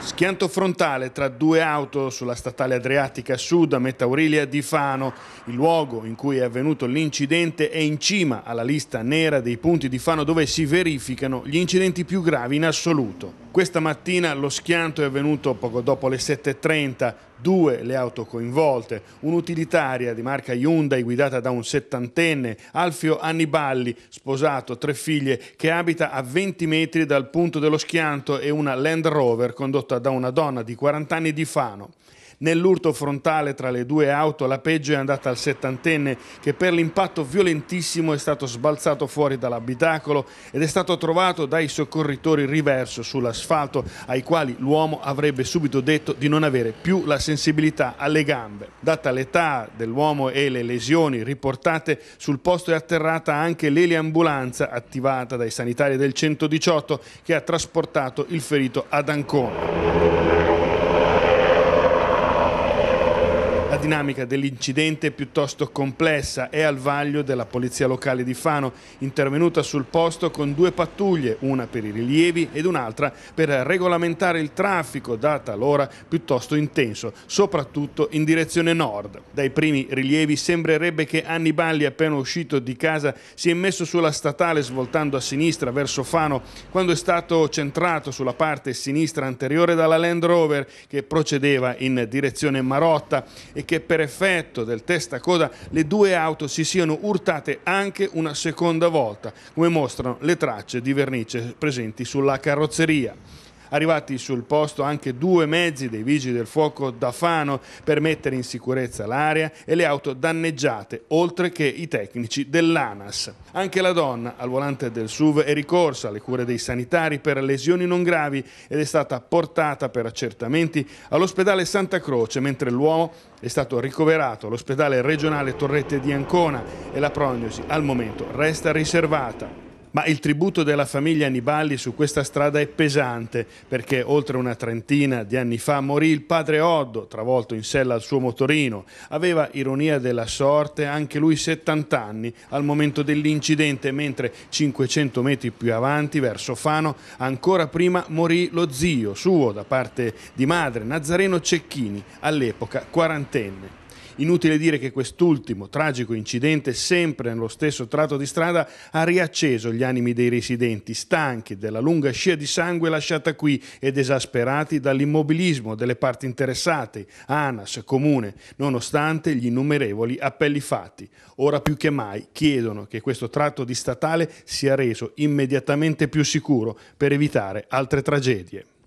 Schianto frontale tra due auto sulla statale Adriatica Sud a Metaurilia di Fano. Il luogo in cui è avvenuto l'incidente è in cima alla lista nera dei punti di Fano dove si verificano gli incidenti più gravi in assoluto. Questa mattina lo schianto è avvenuto poco dopo le 7.30, due le auto coinvolte, un'utilitaria di marca Hyundai guidata da un settantenne, Alfio Anniballi, sposato, tre figlie, che abita a 20 metri dal punto dello schianto e una Land Rover condotta da una donna di 40 anni di Fano. Nell'urto frontale tra le due auto la peggio è andata al settantenne che per l'impatto violentissimo è stato sbalzato fuori dall'abitacolo ed è stato trovato dai soccorritori riverso sull'asfalto ai quali l'uomo avrebbe subito detto di non avere più la sensibilità alle gambe. Data l'età dell'uomo e le lesioni riportate, sul posto è atterrata anche l'eliambulanza attivata dai sanitari del 118 che ha trasportato il ferito ad Ancona. dinamica dell'incidente è piuttosto complessa e al vaglio della Polizia Locale di Fano, intervenuta sul posto con due pattuglie, una per i rilievi ed un'altra per regolamentare il traffico, data l'ora piuttosto intenso, soprattutto in direzione nord. Dai primi rilievi sembrerebbe che Anniballi, appena uscito di casa, si è messo sulla statale svoltando a sinistra verso Fano, quando è stato centrato sulla parte sinistra anteriore dalla Land Rover che procedeva in direzione Marotta e che per effetto del testacoda le due auto si siano urtate anche una seconda volta, come mostrano le tracce di vernice presenti sulla carrozzeria. Arrivati sul posto anche due mezzi dei vigili del fuoco da Fano per mettere in sicurezza l'area e le auto danneggiate, oltre che i tecnici dell'ANAS. Anche la donna al volante del SUV è ricorsa alle cure dei sanitari per lesioni non gravi ed è stata portata per accertamenti all'ospedale Santa Croce, mentre l'uomo è stato ricoverato all'ospedale regionale Torrette di Ancona e la prognosi al momento resta riservata. Ma il tributo della famiglia Anniballi su questa strada è pesante perché oltre una trentina di anni fa morì il padre Oddo, travolto in sella al suo motorino. Aveva, ironia della sorte, anche lui 70 anni al momento dell'incidente, mentre 500 metri più avanti, verso Fano, ancora prima morì lo zio suo da parte di madre, Nazareno Cecchini, all'epoca quarantenne. Inutile dire che quest'ultimo tragico incidente, sempre nello stesso tratto di strada, ha riacceso gli animi dei residenti, stanchi della lunga scia di sangue lasciata qui ed esasperati dall'immobilismo delle parti interessate, ANAS, Comune, nonostante gli innumerevoli appelli fatti. Ora più che mai chiedono che questo tratto di statale sia reso immediatamente più sicuro per evitare altre tragedie.